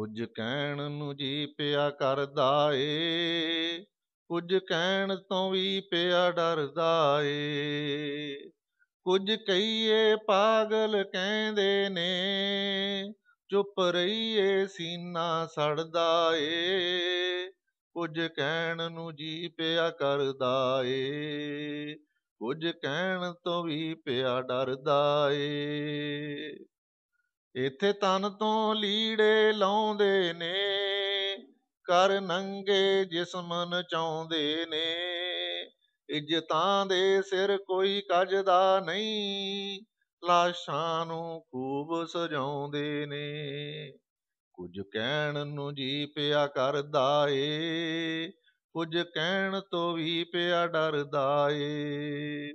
ਕੁਝ ਕਹਿਣ ਨੂੰ ਜੀ ਪਿਆ ਕਰਦਾ ਏ ਕੁਝ ਕਹਿਣ ਤੋਂ ਵੀ ਪਿਆ ਡਰਦਾ ਏ ਕੁਝ ਕਹੀਏ ਪਾਗਲ ਕਹਿੰਦੇ ਨੇ ਚੁੱਪ ਰਹੀਏ ਸੀਨਾ ਸੜਦਾ ਏ ਕੁਝ ਕਹਿਣ ਨੂੰ ਜੀ ਪਿਆ ਕਰਦਾ ਏ ਕੁਝ ਕਹਿਣ ਤੋਂ ਵੀ ਪਿਆ ਡਰਦਾ ਏ ਇਥੇ ਤਨ ਤੋਂ ਲੀੜੇ ਲਾਉਂਦੇ ਨੇ ਕਰ ਨੰਗੇ ਮਨ ਚਾਉਂਦੇ ਨੇ ਇੱਜ਼ਤਾਂ ਦੇ ਸਿਰ ਕੋਈ ਕੱਜਦਾ ਨਹੀਂ ਲਾਸ਼ਾਂ ਨੂੰ ਖੂਬ ਸਜਾਉਂਦੇ ਨੇ ਕੁਝ ਕਹਿਣ ਨੂੰ ਜੀ ਪਿਆ ਕਰਦਾ ਏ ਕੁਝ ਕਹਿਣ ਤੋਂ ਵੀ ਪਿਆ ਡਰਦਾ ਏ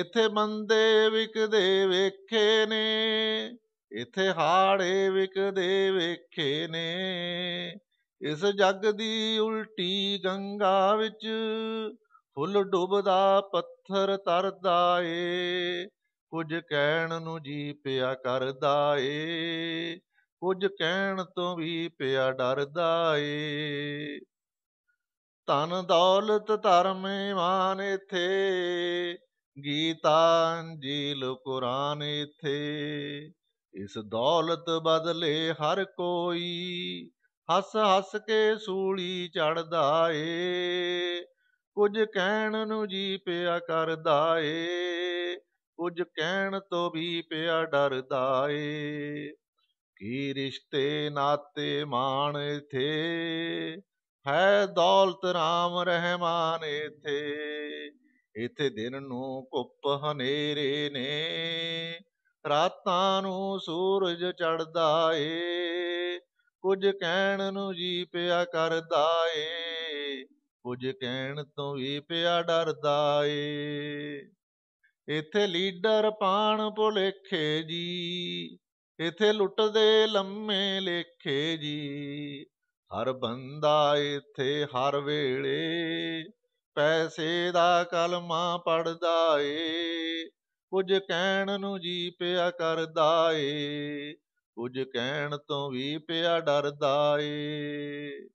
ਇੱਥੇ ਬੰਦੇ ਵਿਕਦੇ ਵੇਖੇ ਨੇ ਇਥੇ ਹਾੜੇ ਵਿਕਦੇ ਵੇਖੇ ਨੇ ਇਸ ਜੱਗ ਦੀ ਉਲਟੀ ਗੰਗਾ ਵਿੱਚ ਫੁੱਲ ਡੁੱਬਦਾ ਪੱਥਰ ਤਰਦਾ ਏ ਕੁਝ ਕਹਿਣ ਨੂੰ ਜੀ ਪਿਆ ਕਰਦਾ ਏ ਕੁਝ ਕਹਿਣ ਤੋਂ ਵੀ ਪਿਆ ਡਰਦਾ ਏ ਤਨ ਦੌਲਤ ਧਰਮ ਇਮਾਨ ਇਥੇ ਗੀਤਾ ਅੰਜੀਲ ਕੁਰਾਨ ਇਥੇ ਇਸ ਦੌਲਤ ਬਦਲੇ ਹਰ ਕੋਈ ਹੱਸ ਹੱਸ ਕੇ ਸੂਲੀ ਚੜਦਾ ਏ ਕੁਝ ਕਹਿਣ ਨੂੰ ਜੀ ਪਿਆ ਕਰਦਾ ਏ ਕੁਝ ਕਹਿਣ ਤੋਂ ਵੀ ਪਿਆ ਡਰਦਾ ਏ ਕੀ ਰਿਸ਼ਤੇ ਨਾਤੇ ਮਾਣ ਇਥੇ ਹੈ ਦੌਲਤ RAM ਰਹਿਮਾਨ ਇਥੇ ਇਥੇ ਦਿਨ ਨੂੰ ਕੁੱਪ ਹਨੇਰੇ ਨੇ ਰਾਤਾਂ ਨੂੰ ਸੂਰਜ ਚੜਦਾ ਏ ਕੁਝ ਕਹਿਣ ਨੂੰ ਜੀ ਪਿਆ ਕਰਦਾ ਏ ਕੁਝ ਕਹਿਣ ਤੋਂ ਵੀ ਪਿਆ ਡਰਦਾ ਏ ਇਥੇ ਲੀਡਰ ਪਾਣ ਭੁਲੇਖੇ ਜੀ ਇਥੇ ਲੁੱਟਦੇ ਲੰਮੇ ਲੇਖੇ ਜੀ ਹਰ ਬੰਦਾ ਇਥੇ ਹਰ ਵੇਲੇ ਪੈਸੇ ਦਾ ਕਲਮਾ ਪੜਦਾ ਏ ਕੁਝ ਕਹਿਣ ਨੂੰ ਜੀ ਪਿਆ ਕਰਦਾ ਏ ਕੁਝ ਕਹਿਣ ਤੋਂ ਵੀ ਪਿਆ ਡਰਦਾ ਏ